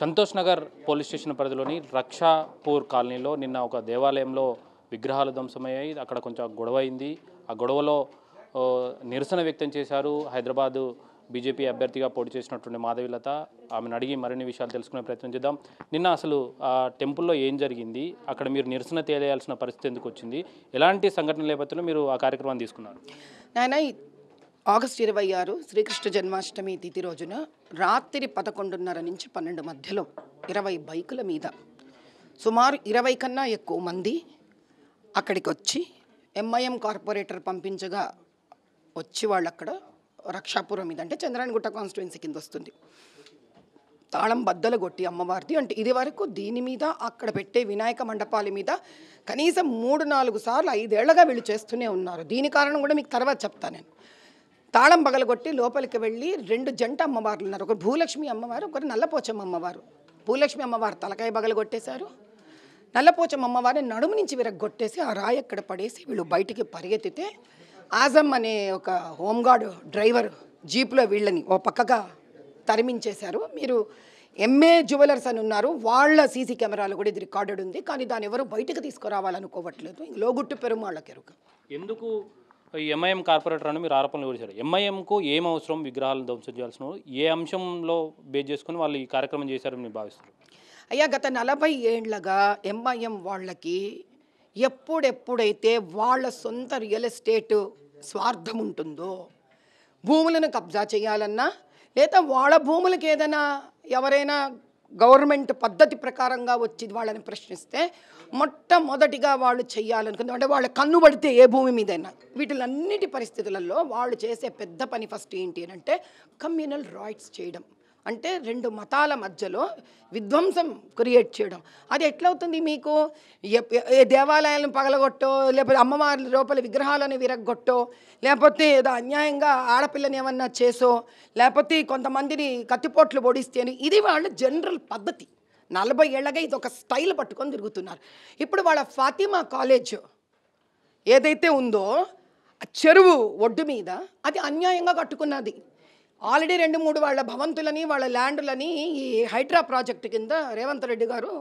Santosh Nagar police station పరిధిలోని రక్షాపూర్ కాలనీలో నిన్న ఒక దేవాలయంలో విగ్రహాలు ధ్వంసమయ్యాయి అక్కడ కొంచెం గొడవ అయింది ఆ గొడవలో నిరసన వ్యక్తం చేశారు హైదరాబాదు బీజేపీ అభ్యర్థిగా పోటీ చేసినటువంటి మాధవిలత ఆమెను అడిగి మరిన్ని విషయాలు తెలుసుకునే ప్రయత్నం చేద్దాం నిన్న అసలు ఆ టెంపుల్లో ఏం జరిగింది అక్కడ మీరు నిరసన తెలియాల్సిన పరిస్థితి ఎందుకు వచ్చింది ఎలాంటి సంఘటన నేపథ్యంలో మీరు ఆ కార్యక్రమాన్ని తీసుకున్నారు నాయన ఆగస్టు ఇరవై ఆరు శ్రీకృష్ణ జన్మాష్టమి తిథి రోజున రాత్రి పదకొండున్నర నుంచి పన్నెండు మధ్యలో ఇరవై బైకుల మీద సుమారు ఇరవై కన్నా ఎక్కువ మంది అక్కడికి వచ్చి ఎంఐఎం కార్పొరేటర్ పంపించగా వచ్చి వాళ్ళు అక్కడ రక్షాపురం మీద అంటే చంద్రాయణగుట్ట కాన్స్టిట్యున్సీ కింద వస్తుంది తాళం బద్దలు కొట్టి అమ్మవారిది అంటే ఇది వరకు దీని మీద అక్కడ పెట్టే వినాయక మండపాల మీద కనీసం మూడు నాలుగు సార్లు ఐదేళ్లగా వీళ్ళు చేస్తూనే ఉన్నారు దీని కారణం కూడా మీకు తర్వాత చెప్తాను నేను తాళం పగలగొట్టి లోపలికి వెళ్ళి రెండు జంట అమ్మవార్లు ఉన్నారు ఒకరు భూలక్ష్మి అమ్మవారు ఒకరు నల్లపోచమ్మ అమ్మవారు భూలక్ష్మి అమ్మవారు తలకాయ బగలగొట్టేశారు నల్లపోచమ్మ అమ్మవారిని నడుము నుంచి విరగొట్టేసి ఆ రాయి ఎక్కడ పడేసి వీళ్ళు బయటికి పరిగెత్తితే ఆజమ్ అనే ఒక హోంగార్డ్ డ్రైవర్ జీప్లో వీళ్ళని ఓ పక్కగా తరిమించేశారు మీరు ఎంఏ జ్యువెలర్స్ అని ఉన్నారు వాళ్ళ సీసీ కెమెరాలు కూడా ఇది రికార్డెడ్ ఉంది కానీ దాని ఎవరు బయటకు తీసుకురావాలనుకోవట్లేదు లోగుట్టు పెరుమాళ్ళ కెరుక ఎందుకు ఈ ఎంఐఎం కార్పొరేటర్ అని మీరు ఆరోపణలు చేశారు ఎంఐఎంకు ఏం అవసరం విగ్రహాలను ధ్వంసం చేయాల్సిన ఏ అంశంలో బేస్ చేసుకుని వాళ్ళు ఈ కార్యక్రమం చేశారని మీరు భావిస్తారు అయ్యా గత నలభై ఏళ్ళగా ఎంఐఎం వాళ్ళకి ఎప్పుడెప్పుడైతే వాళ్ళ సొంత రియల్ ఎస్టేట్ స్వార్థం ఉంటుందో భూములను కబ్జా చేయాలన్నా లేదా వాళ్ళ భూములకి ఏదైనా ఎవరైనా గవర్నమెంట్ పద్ధతి ప్రకారంగా వచ్చి వాళ్ళని ప్రశ్నిస్తే మొట్టమొదటిగా వాళ్ళు చేయాలనుకుంది అంటే వాళ్ళు కన్నుబడితే ఏ భూమి మీదైనా వీటిలన్నిటి పరిస్థితులలో వాళ్ళు చేసే పెద్ద పని ఫస్ట్ ఏంటి అని అంటే కమ్యూనల్ రైట్స్ చేయడం అంటే రెండు మతాల మధ్యలో విధ్వంసం క్రియేట్ చేయడం అది ఎట్లవుతుంది మీకు దేవాలయాలను పగలగొట్టో లేకపోతే అమ్మవారి లోపల విగ్రహాలను విరగొట్టో లేకపోతే ఏదో అన్యాయంగా ఆడపిల్లని ఏమన్నా చేసో లేకపోతే కొంతమందిని కత్తిపోట్లు పొడిస్తే ఇది వాళ్ళ జనరల్ పద్ధతి నలభై ఏళ్ళగా ఇది ఒక స్టైల్ పట్టుకొని తిరుగుతున్నారు ఇప్పుడు వాళ్ళ ఫాతిమా కాలేజ్ ఏదైతే ఉందో చెరువు ఒడ్డు మీద అది అన్యాయంగా కట్టుకున్నది ఆల్రెడీ రెండు మూడు వాళ్ళ భవంతులని వాళ్ళ ల్యాండ్లని ఈ హైడ్రా ప్రాజెక్ట్ కింద రేవంత్ రెడ్డి గారు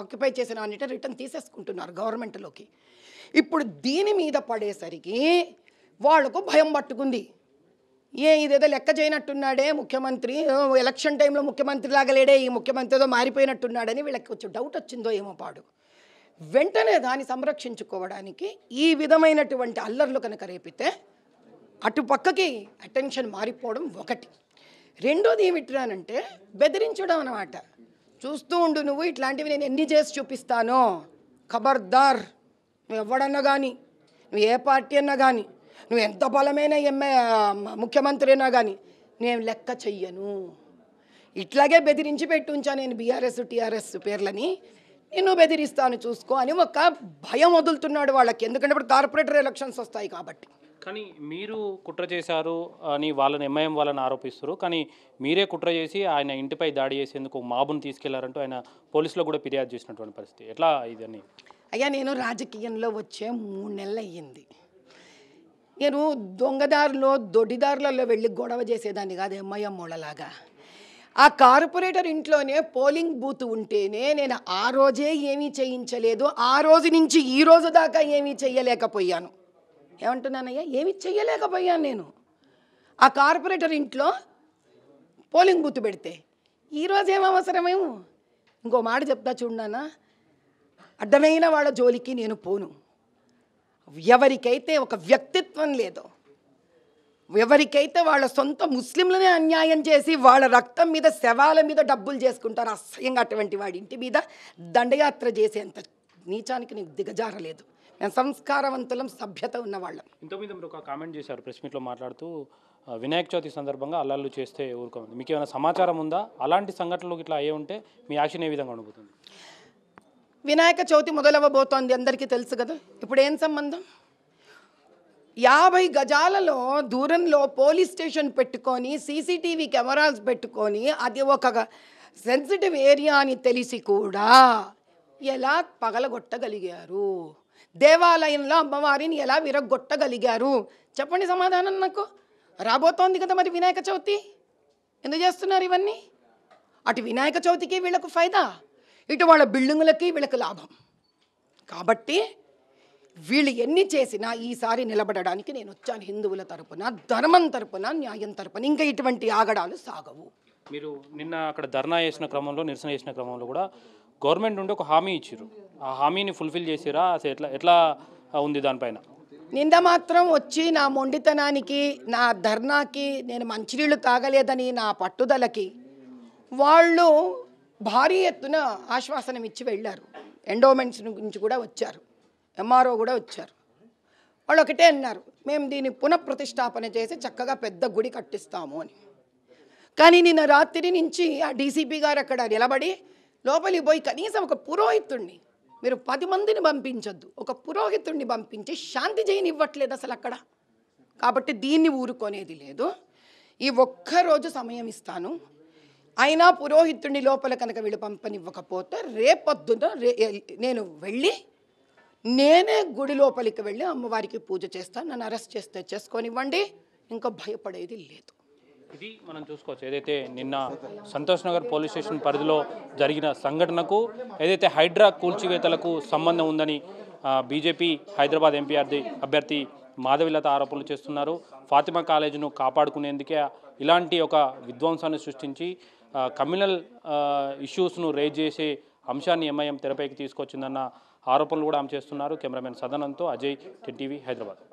ఆక్యుపై చేసిన అన్నిట రిటర్న్ తీసేసుకుంటున్నారు గవర్నమెంట్లోకి ఇప్పుడు దీని మీద పడేసరికి వాళ్లకు భయం పట్టుకుంది ఏ ఇదేదో లెక్క చేయనట్టున్నాడే ముఖ్యమంత్రి ఎలక్షన్ టైంలో ముఖ్యమంత్రి లాగా లేడే ఈ ఏదో మారిపోయినట్టున్నాడని వీళ్ళకి కొంచెం డౌట్ వచ్చిందో ఏమో పాడు వెంటనే దాన్ని సంరక్షించుకోవడానికి ఈ విధమైనటువంటి అల్లర్లు కనుక రేపితే అటుపక్కకి అటెన్షన్ మారిపోవడం ఒకటి రెండోది ఏమిట్రానంటే బెదిరించడం అనమాట చూస్తూ ఉండు నువ్వు ఇట్లాంటివి నేను ఎన్ని చేసి చూపిస్తానో ఖబర్దార్ నువ్వు ఎవడన్నా కానీ నువ్వు ఏ పార్టీ అన్నా కానీ నువ్వు ఎంత బలమైన ముఖ్యమంత్రి అయినా కానీ నేను లెక్క చెయ్యను ఇట్లాగే బెదిరించి పెట్టుంచా నేను బీఆర్ఎస్ టీఆర్ఎస్ పేర్లని నేను బెదిరిస్తాను చూసుకో అని ఒక భయం వదులుతున్నాడు వాళ్ళకి ఎందుకంటే ఇప్పుడు కార్పొరేటర్ ఎలక్షన్స్ వస్తాయి కాబట్టి కానీ మీరు కుట్ర చేశారు అని వాళ్ళని ఎంఐఎం వాళ్ళని ఆరోపిస్తారు కానీ మీరే కుట్ర చేసి ఆయన ఇంటిపై దాడి చేసేందుకు మాబును తీసుకెళ్లారంటూ ఆయన పోలీసులో కూడా ఫిర్యాదు చేసినటువంటి పరిస్థితి ఎట్లా ఇదని అయ్యా నేను రాజకీయంలో వచ్చే మూడు నెలలు అయ్యింది నేను దొంగదారులో దొడ్డిదారులలో వెళ్ళి గొడవ చేసేదాన్ని కాదు ఎమ్మయ్య మూడలాగా ఆ కార్పొరేటర్ ఇంట్లోనే పోలింగ్ బూత్ ఉంటేనే నేను ఆ రోజే ఏమీ చేయించలేదు ఆ రోజు నుంచి ఈ రోజు దాకా ఏమీ చేయలేకపోయాను ఏమంటున్నానయ్యా ఏమి చేయలేకపోయాను నేను ఆ కార్పొరేటర్ ఇంట్లో పోలింగ్ బూత్ పెడితే ఈరోజు ఏం అవసరమేమో ఇంకో మాట చెప్తా చూడన్నా అడ్డమైన వాళ్ళ జోలికి నేను పోను ఎవరికైతే ఒక వ్యక్తిత్వం లేదో ఎవరికైతే వాళ్ళ సొంత ముస్లింలనే అన్యాయం చేసి వాళ్ళ రక్తం మీద శవాల మీద డబ్బులు చేసుకుంటారు అసహ్యంగా అటువంటి వాడి ఇంటి మీద దండయాత్ర చేసేంత నీచానికి నీకు దిగజారలేదు మేము సంస్కారవంతులం సభ్యత ఉన్నవాళ్ళం ఇంతకుముందు మీరు ఒక కామెంట్ చేశారు ప్రెస్ మీట్లో మాట్లాడుతూ వినాయక చవితి సందర్భంగా అల్లర్లు చేస్తే ఊరుకోండి మీకు ఏమైనా సమాచారం ఉందా అలాంటి సంఘటనలు ఇట్లా అయ్యే ఉంటే మీ యాక్షన్ ఏ విధంగా ఉండబోతుంది వినాయక చవితి మొదలవ్వబోతోంది అందరికీ తెలుసు కదా ఇప్పుడు ఏం సంబంధం యాభై గజాలలో దూరంలో పోలీస్ స్టేషన్ పెట్టుకొని సీసీటీవీ కెమెరాస్ పెట్టుకొని అది ఒక సెన్సిటివ్ ఏరియా అని తెలిసి కూడా ఎలా పగలగొట్టగలిగారు దేవాలయంలో అమ్మవారిని ఎలా విరగొట్టగలిగారు చెప్పండి సమాధానం నాకు రాబోతోంది కదా మరి వినాయక చవితి ఎందుకు చేస్తున్నారు ఇవన్నీ అటు వినాయక చవితికి వీళ్ళకు ఫైదా ఇటు వాళ్ళ బిల్డింగులకి వీళ్ళకి లాభం కాబట్టి వీళ్ళు ఎన్ని చేసినా ఈసారి నిలబడడానికి నేను వచ్చాను హిందువుల తరపున ధర్మం తరపున న్యాయం తరపున ఇంకా ఇటువంటి ఆగడాలు సాగవు మీరు నిన్న అక్కడ ధర్నా చేసిన క్రమంలో నిరసన చేసిన క్రమంలో కూడా గవర్నమెంట్ నుండి ఒక హామీ ఇచ్చారు ఆ హామీని ఫుల్ఫిల్ చేసిరా ఎట్లా ఎట్లా ఉంది దానిపైన నింద మాత్రం వచ్చి నా మొండితనానికి నా ధర్నాకి నేను మంచినీళ్ళు తాగలేదని నా పట్టుదలకి వాళ్ళు భారీ ఎత్తున ఆశ్వాసనం ఇచ్చి వెళ్ళారు ఎండోమెంట్స్ నుంచి కూడా వచ్చారు ఎంఆర్ఓ కూడా వచ్చారు వాళ్ళు ఒకటే అన్నారు మేము దీన్ని పునఃప్రతిష్టాపన చేసి చక్కగా పెద్ద గుడి కట్టిస్తాము అని కానీ నిన్న రాత్రి నుంచి ఆ డీసీపీ గారు అక్కడ నిలబడి లోపలికి పోయి కనీసం ఒక పురోహితుణ్ణి మీరు పది మందిని పంపించొద్దు ఒక పురోహితుణ్ణి పంపించి శాంతి చేయనివ్వట్లేదు అసలు అక్కడ కాబట్టి దీన్ని ఊరుకునేది లేదు ఈ ఒక్కరోజు సమయం ఇస్తాను అయినా పురోహితుడిని లోపల కనుక వీళ్ళు పంపనివ్వకపోతే రేపొద్దున రే నేను వెళ్ళి నేనే గుడి లోపలికి వెళ్ళి అమ్మవారికి పూజ చేస్తాను నన్ను అరెస్ట్ చేస్తే చేసుకొనివ్వండి ఇంకా భయపడేది లేదు ఇది మనం చూసుకోవచ్చు ఏదైతే నిన్న సంతోష్ నగర్ పోలీస్ స్టేషన్ పరిధిలో జరిగిన సంఘటనకు ఏదైతే హైడ్రా కూల్చివేతలకు సంబంధం ఉందని బీజేపీ హైదరాబాద్ ఎంపీ అభ్యర్థి మాధవిలత ఆరోపణలు చేస్తున్నారు ఫాతిమా కాలేజీను కాపాడుకునేందుకే ఇలాంటి ఒక విధ్వంసాన్ని సృష్టించి కమ్యూనల్ ఇష్యూస్ను రేజ్ చేసే అంశాన్ని ఎంఐఎం తెరపైకి తీసుకొచ్చిందన్న ఆరోపణలు కూడా ఆమె చేస్తున్నారు కెమెరామెన్ సదనంతో అజయ్ టెన్టీవీ హైదరాబాద్